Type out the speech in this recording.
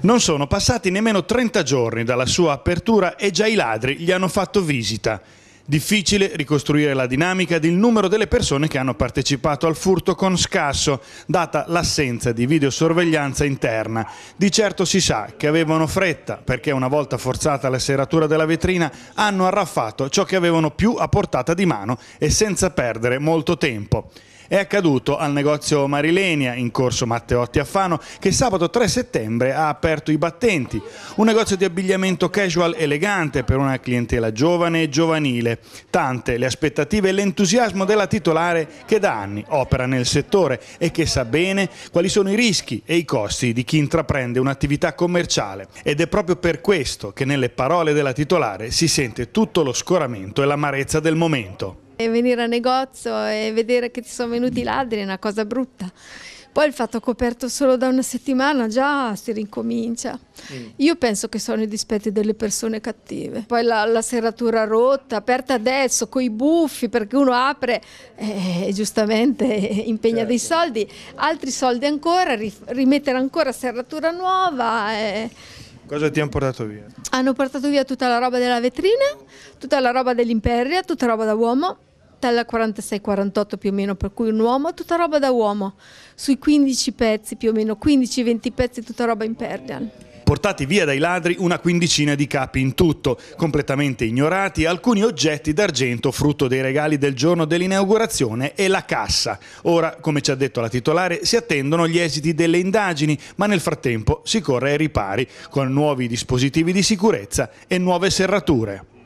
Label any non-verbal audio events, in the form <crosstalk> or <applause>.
Non sono passati nemmeno 30 giorni dalla sua apertura e già i ladri gli hanno fatto visita. Difficile ricostruire la dinamica del numero delle persone che hanno partecipato al furto con scasso, data l'assenza di videosorveglianza interna. Di certo si sa che avevano fretta, perché una volta forzata la serratura della vetrina hanno arraffato ciò che avevano più a portata di mano e senza perdere molto tempo. È accaduto al negozio Marilenia in corso Matteotti a Fano che sabato 3 settembre ha aperto i battenti, un negozio di abbigliamento casual elegante per una clientela giovane e giovanile. Tante le aspettative e l'entusiasmo della titolare che da anni opera nel settore e che sa bene quali sono i rischi e i costi di chi intraprende un'attività commerciale. Ed è proprio per questo che nelle parole della titolare si sente tutto lo scoramento e l'amarezza del momento. E venire a negozio e vedere che ti sono venuti i ladri è una cosa brutta. Poi il fatto coperto solo da una settimana già si rincomincia. Mm. Io penso che sono i dispetti delle persone cattive. Poi la, la serratura rotta, aperta adesso, con i buffi, perché uno apre eh, e eh, giustamente <laughs> impegna certo. dei soldi, altri soldi ancora, rimettere ancora serratura nuova. Eh. Cosa ti hanno portato via? Hanno portato via tutta la roba della vetrina, tutta la roba dell'imperia, tutta roba da uomo tella 46-48 più o meno, per cui un uomo, tutta roba da uomo, sui 15 pezzi più o meno, 15-20 pezzi, tutta roba in perlian portati via dai ladri una quindicina di capi in tutto, completamente ignorati alcuni oggetti d'argento frutto dei regali del giorno dell'inaugurazione e la cassa. Ora, come ci ha detto la titolare, si attendono gli esiti delle indagini, ma nel frattempo si corre ai ripari con nuovi dispositivi di sicurezza e nuove serrature.